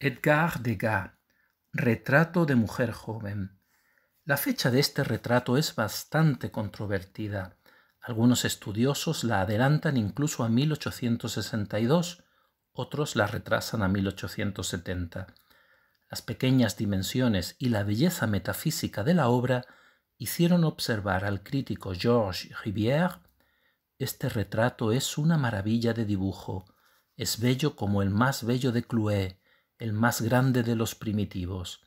Edgar Degas, Retrato de mujer joven. La fecha de este retrato es bastante controvertida. Algunos estudiosos la adelantan incluso a 1862, otros la retrasan a 1870. Las pequeñas dimensiones y la belleza metafísica de la obra hicieron observar al crítico Georges Rivière este retrato es una maravilla de dibujo, es bello como el más bello de Clouet, el más grande de los primitivos.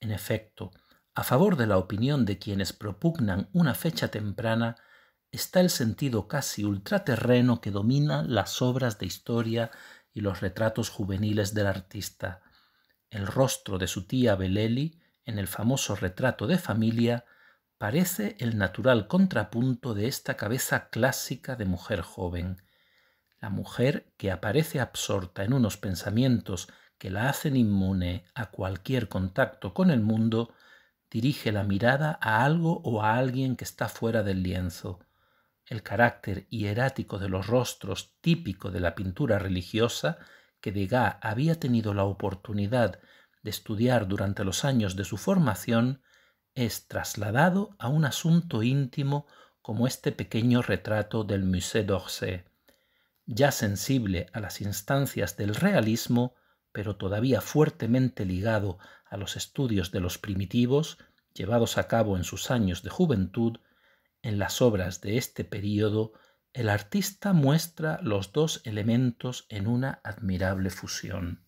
En efecto, a favor de la opinión de quienes propugnan una fecha temprana está el sentido casi ultraterreno que domina las obras de historia y los retratos juveniles del artista. El rostro de su tía Beleli, en el famoso retrato de familia, parece el natural contrapunto de esta cabeza clásica de mujer joven. La mujer que aparece absorta en unos pensamientos que la hacen inmune a cualquier contacto con el mundo, dirige la mirada a algo o a alguien que está fuera del lienzo. El carácter hierático de los rostros típico de la pintura religiosa que Degas había tenido la oportunidad de estudiar durante los años de su formación es trasladado a un asunto íntimo como este pequeño retrato del Musée d'Orsay. Ya sensible a las instancias del realismo, pero todavía fuertemente ligado a los estudios de los primitivos, llevados a cabo en sus años de juventud, en las obras de este período, el artista muestra los dos elementos en una admirable fusión.